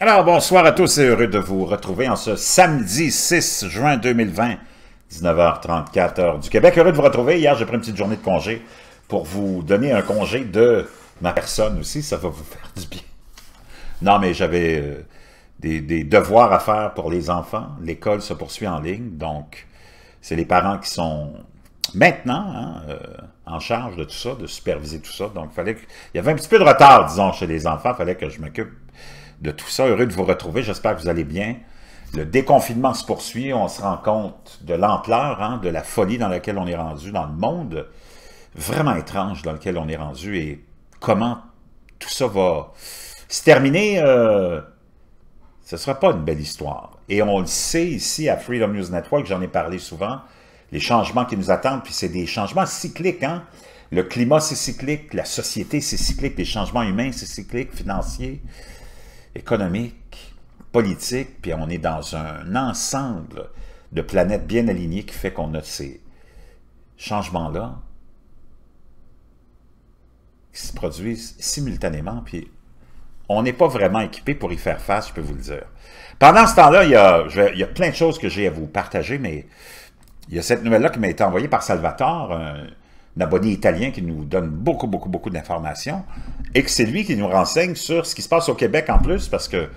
Alors, bonsoir à tous et heureux de vous retrouver en ce samedi 6 juin 2020, 19h34 du Québec. Heureux de vous retrouver. Hier, j'ai pris une petite journée de congé pour vous donner un congé de ma personne aussi. Ça va vous faire du bien. Non, mais j'avais euh, des, devoirs à faire pour les enfants. L'école se poursuit en ligne, donc c'est les parents qui sont maintenant hein, euh, en charge de tout ça, de superviser tout ça. Donc, fallait que... il y avait un petit peu de retard, disons, chez les enfants. Il fallait que je m'occupe de tout ça. Heureux de vous retrouver. J'espère que vous allez bien. Le déconfinement se poursuit. On se rend compte de l'ampleur, hein, de la folie dans laquelle on est rendu, dans le monde vraiment étrange dans lequel on est rendu et comment tout ça va se terminer. Euh, ce ne sera pas une belle histoire. Et on le sait ici à Freedom News Network, j'en ai parlé souvent, les changements qui nous attendent, puis c'est des changements cycliques. Hein. Le climat, c'est cyclique, la société, c'est cyclique, les changements humains, c'est cyclique, financiers, économique, politique, puis on est dans un ensemble de planètes bien alignées qui fait qu'on a ces changements-là qui se produisent simultanément, puis on n'est pas vraiment équipé pour y faire face, je peux vous le dire. Pendant ce temps-là, il, y a, plein de choses que j'ai à vous partager, mais il y a cette nouvelle-là qui m'a été envoyée par Salvatore, abonné italien qui nous donne beaucoup, beaucoup, beaucoup d'informations et que c'est lui qui nous renseigne sur ce qui se passe au Québec en plus parce que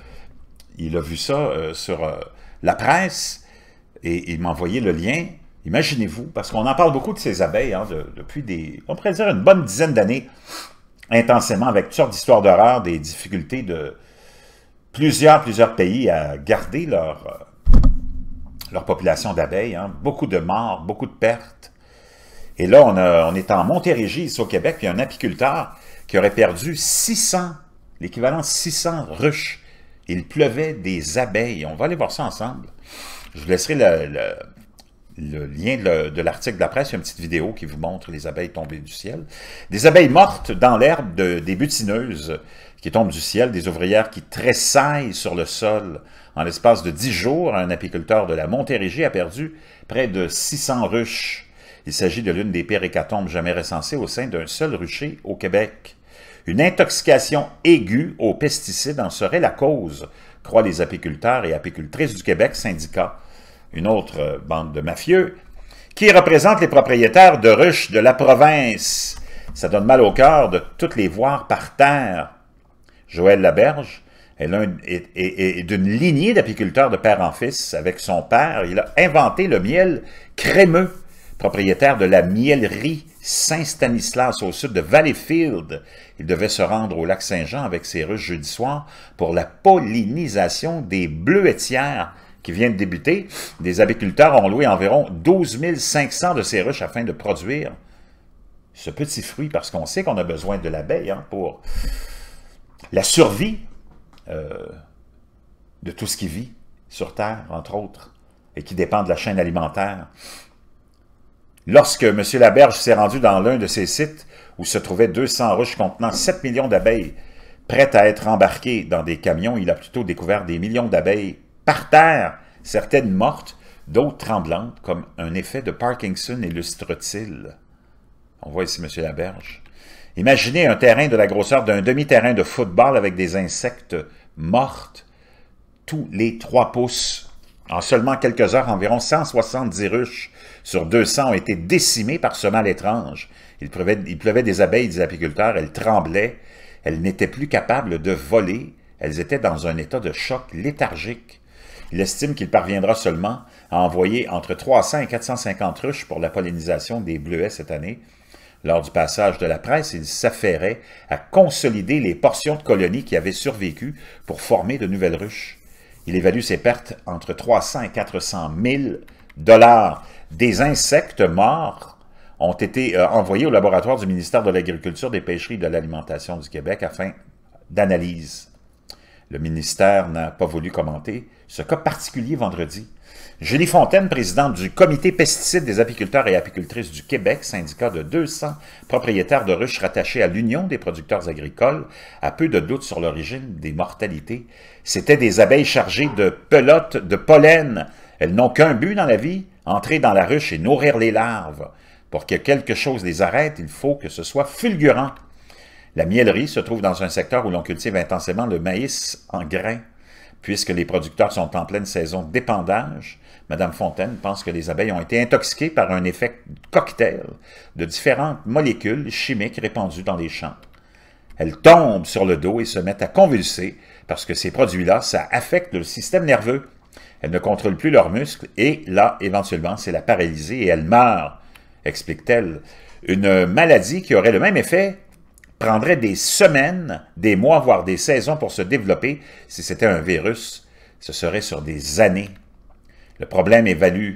il a vu ça euh, sur euh, la presse et il m'a envoyé le lien. Imaginez-vous, parce qu'on en parle beaucoup de ces abeilles hein, depuis des, on pourrait dire une bonne dizaine d'années, intensément avec toutes sortes d'histoires d'horreur, des difficultés de plusieurs, plusieurs pays à garder leur, euh, leur population d'abeilles. Hein. Beaucoup de morts, beaucoup de pertes, et là, on, est en Montérégie, ici au Québec, puis il y a un apiculteur qui aurait perdu 600, l'équivalent de 600 ruches. Il pleuvait des abeilles. On va aller voir ça ensemble. Je vous laisserai le, lien de l'article de la presse, il y a une petite vidéo qui vous montre les abeilles tombées du ciel. Des abeilles mortes dans l'herbe, des butineuses qui tombent du ciel, des ouvrières qui tressaillent sur le sol. En l'espace de dix jours, un apiculteur de la Montérégie a perdu près de 600 ruches. Il s'agit de l'une des pires jamais recensées au sein d'un seul rucher au Québec. Une intoxication aiguë aux pesticides en serait la cause, croient les apiculteurs et apicultrices du Québec syndicat. Une autre euh, bande de mafieux qui représente les propriétaires de ruches de la province. Ça donne mal au cœur de toutes les voir par terre. Joël Laberge est, est d'une lignée d'apiculteurs de père en fils. Avec son père, il a inventé le miel crémeux propriétaire de la miellerie Saint-Stanislas au sud de Valleyfield. Il devait se rendre au lac Saint-Jean avec ses ruches jeudi soir pour la pollinisation des bleuetières qui viennent de débuter. Des apiculteurs ont loué environ 12 500 de ces ruches afin de produire ce petit fruit, parce qu'on sait qu'on a besoin de l'abeille hein, pour la survie euh, de tout ce qui vit sur Terre, entre autres, et qui dépend de la chaîne alimentaire. Lorsque M. Laberge s'est rendu dans l'un de ces sites où se trouvaient 200 ruches contenant 7 millions d'abeilles, prêtes à être embarquées dans des camions, il a plutôt découvert des millions d'abeilles par terre, certaines mortes, d'autres tremblantes, comme un effet de Parkinson illustre-t-il. On voit ici M. Laberge. Imaginez un terrain de la grosseur d'un demi-terrain de football avec des insectes mortes tous les trois pouces en seulement quelques heures, environ 170 ruches sur 200 ont été décimées par ce mal étrange. Il pleuvait, des abeilles des apiculteurs, elles tremblaient, elles n'étaient plus capables de voler, elles étaient dans un état de choc léthargique. Il estime qu'il parviendra seulement à envoyer entre 300 et 450 ruches pour la pollinisation des bleuets cette année. Lors du passage de la presse, il s'affairait à consolider les portions de colonies qui avaient survécu pour former de nouvelles ruches. Il évalue ses pertes entre 300 et 400 000 dollars. Des insectes morts ont été euh, envoyés au laboratoire du ministère de l'Agriculture, des Pêcheries et de l'Alimentation du Québec afin d'analyse. Le ministère n'a pas voulu commenter ce cas particulier vendredi, Julie Fontaine, présidente du Comité pesticides des apiculteurs et apicultrices du Québec, syndicat de 200 propriétaires de ruches rattachés à l'Union des producteurs agricoles, a peu de doute sur l'origine des mortalités. C'était des abeilles chargées de pelotes de pollen. Elles n'ont qu'un but dans la vie, entrer dans la ruche et nourrir les larves. Pour que quelque chose les arrête, il faut que ce soit fulgurant. La miellerie se trouve dans un secteur où l'on cultive intensément le maïs en grains puisque les producteurs sont en pleine saison d'épandage, Madame Fontaine pense que les abeilles ont été intoxiquées par un effet cocktail de différentes molécules chimiques répandues dans les champs. Elles tombent sur le dos et se mettent à convulser parce que ces produits-là, ça affecte le système nerveux. Elles ne contrôlent plus leurs muscles et là, éventuellement, c'est la paralysie et elles meurent, explique-t-elle. Une maladie qui aurait le même effet prendrait des semaines, des mois, voire des saisons pour se développer. Si c'était un virus, ce serait sur des années. Le problème évalue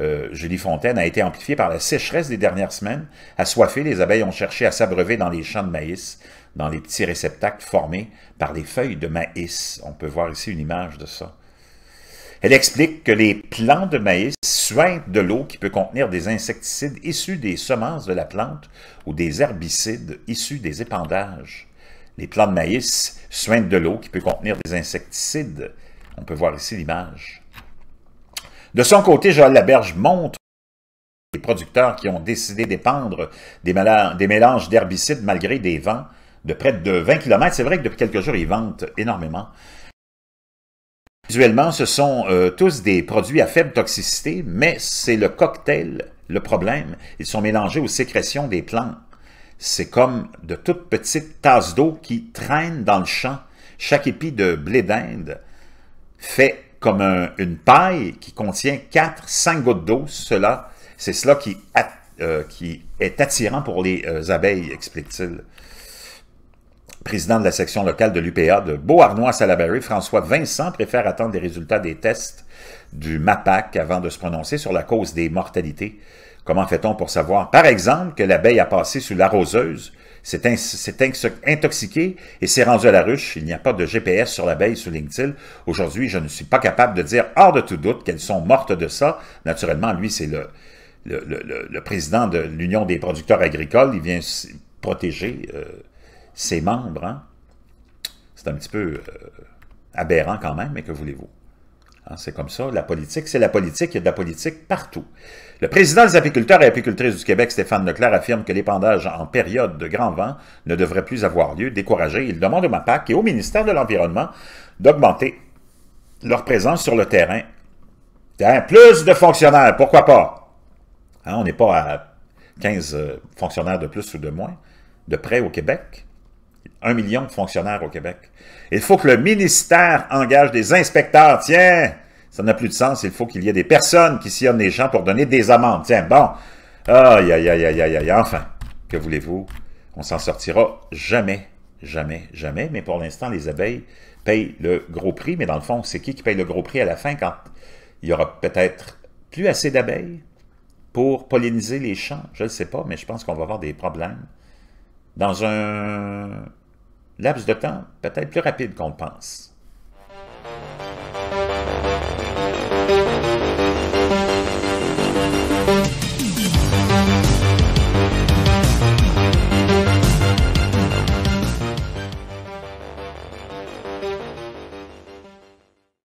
euh, Julie Fontaine, a été amplifié par la sécheresse des dernières semaines. Assoiffées, les abeilles ont cherché à s'abreuver dans les champs de maïs, dans les petits réceptacles formés par les feuilles de maïs. On peut voir ici une image de ça. Elle explique que les plants de maïs suintent de l'eau qui peut contenir des insecticides issus des semences de la plante ou des herbicides issus des épandages. Les plants de maïs suintent de l'eau qui peut contenir des insecticides. On peut voir ici l'image. De son côté, Joël Laberge montre les producteurs qui ont décidé d'épandre des, des mélanges d'herbicides malgré des vents de près de 20 km. C'est vrai que depuis quelques jours, ils ventent énormément. Visuellement, ce sont euh, tous des produits à faible toxicité, mais c'est le cocktail le problème. Ils sont mélangés aux sécrétions des plantes. C'est comme de toutes petites tasses d'eau qui traînent dans le champ. Chaque épi de blé d'Inde fait comme une paille qui contient 4-5 gouttes d'eau. Cela, c'est cela qui, euh, est attirant pour les euh, abeilles, explique-t-il président de la section locale de l'UPA de Beauharnois Salaberry, François Vincent, préfère attendre les résultats des tests du MAPAC avant de se prononcer sur la cause des mortalités. Comment fait-on pour savoir, par exemple, que l'abeille a passé sous l'arroseuse, s'est intoxiquée et s'est rendue à la ruche? Il n'y a pas de GPS sur l'abeille, souligne-t-il. Aujourd'hui, je ne suis pas capable de dire, hors de tout doute, qu'elles sont mortes de ça. Naturellement, lui, c'est le, le, président de l'Union des producteurs agricoles. Il vient protéger... Euh, ses membres. Hein. C'est un petit peu euh, aberrant quand même, mais que voulez-vous? Hein, c'est comme ça, la politique, c'est la politique, il y a de la politique partout. Le président des apiculteurs et apicultrices du Québec, Stéphane Leclerc, affirme que l'épandage en période de grand vent ne devrait plus avoir lieu. Découragé, il demande au MAPAC et au ministère de l'Environnement d'augmenter leur présence sur le terrain. plus de fonctionnaires, pourquoi pas? Hein, on n'est pas à 15 euh, fonctionnaires de plus ou de moins, de près au Québec. Un million de fonctionnaires au Québec. Il faut que le ministère engage des inspecteurs. Tiens, ça n'a plus de sens. Il faut qu'il y ait des personnes qui sillonnent les champs pour donner des amendes. Tiens, bon. Aïe, aïe, aïe, aïe, aïe, Enfin, que voulez-vous? On s'en sortira jamais, jamais, jamais. Mais pour l'instant, les abeilles payent le gros prix. Mais dans le fond, c'est qui qui paye le gros prix à la fin quand il y aura peut-être plus assez d'abeilles pour polliniser les champs? Je ne sais pas, mais je pense qu'on va avoir des problèmes. Dans un L'abs de temps peut-être plus rapide qu'on pense.